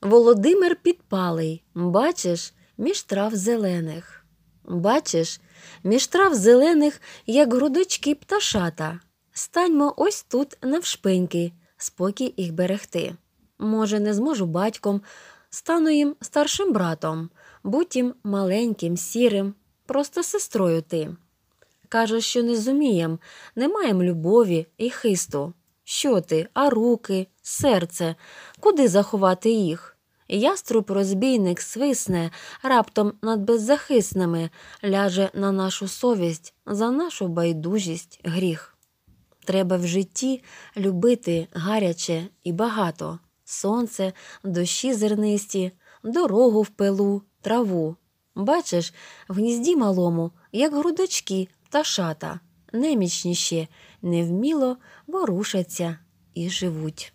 Володимир Підпалий, бачиш, між трав зелених. Бачиш, між трав зелених, як грудочки пташата. Станьмо ось тут навшпиньки, спокій їх берегти. Може, не зможу батьком, стану їм старшим братом, будь їм маленьким, сірим, просто сестрою ти. Кажеш, що не зумієм, не маєм любові і хисту. Що ти, а руки, серце, куди заховати їх? Яструб розбійник свисне раптом над беззахисними, ляже на нашу совість, за нашу байдужість гріх. Треба в житті любити гаряче і багато сонце, дощі зернисті, дорогу в пилу, траву. Бачиш, в гнізді малому, як грудочки пташата немічніші, невміло ворушаться і живуть.